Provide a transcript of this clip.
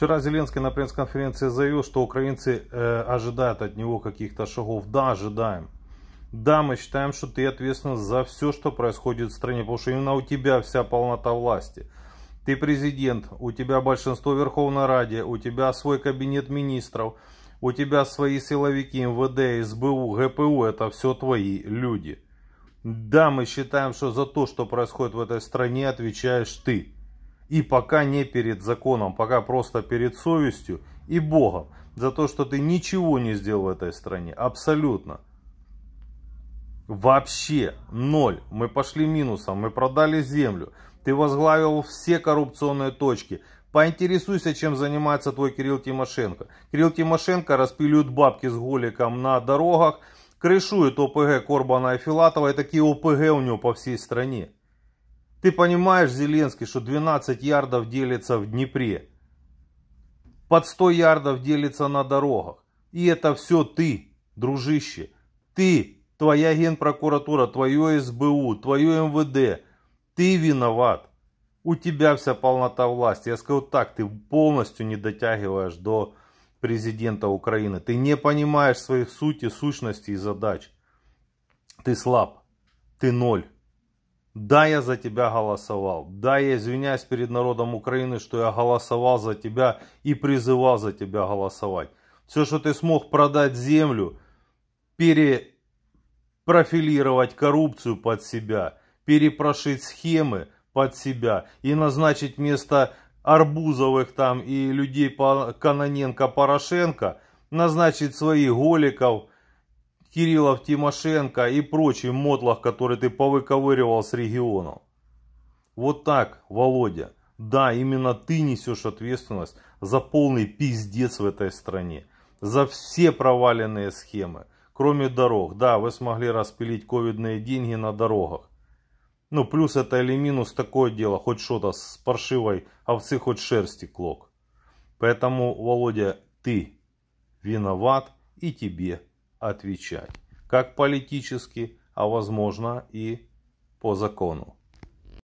Вчера Зеленский на пресс-конференции заявил, что украинцы э, ожидают от него каких-то шагов. Да, ожидаем. Да, мы считаем, что ты ответственен за все, что происходит в стране, потому что именно у тебя вся полнота власти. Ты президент, у тебя большинство Верховной Раде, у тебя свой кабинет министров, у тебя свои силовики, МВД, СБУ, ГПУ, это все твои люди. Да, мы считаем, что за то, что происходит в этой стране, отвечаешь ты. И пока не перед законом, пока просто перед совестью и Богом. За то, что ты ничего не сделал в этой стране. Абсолютно. Вообще ноль. Мы пошли минусом, мы продали землю. Ты возглавил все коррупционные точки. Поинтересуйся, чем занимается твой Кирилл Тимошенко. Кирилл Тимошенко распилит бабки с голиком на дорогах, крышует ОПГ Корбана и Филатова, и такие ОПГ у него по всей стране. Ты понимаешь, Зеленский, что 12 ярдов делится в Днепре. Под 100 ярдов делится на дорогах. И это все ты, дружище. Ты, твоя генпрокуратура, твое СБУ, твое МВД. Ты виноват. У тебя вся полнота власти. Я скажу так, ты полностью не дотягиваешь до президента Украины. Ты не понимаешь своих сути, сущности и задач. Ты слаб. Ты ноль. Да, я за тебя голосовал. Да, я извиняюсь перед народом Украины, что я голосовал за тебя и призывал за тебя голосовать. Все, что ты смог продать землю, перепрофилировать коррупцию под себя, перепрошить схемы под себя и назначить вместо Арбузовых там и людей по Каноненко-Порошенко назначить своих Голиков, Кириллов, Тимошенко и прочий мотлах, который ты повыковыривал с регионов. Вот так, Володя. Да, именно ты несешь ответственность за полный пиздец в этой стране. За все проваленные схемы, кроме дорог. Да, вы смогли распилить ковидные деньги на дорогах. Ну, плюс это или минус такое дело, хоть что-то с паршивой овцы, хоть шерсти клок. Поэтому, Володя, ты виноват и тебе отвечать, как политически, а возможно и по закону.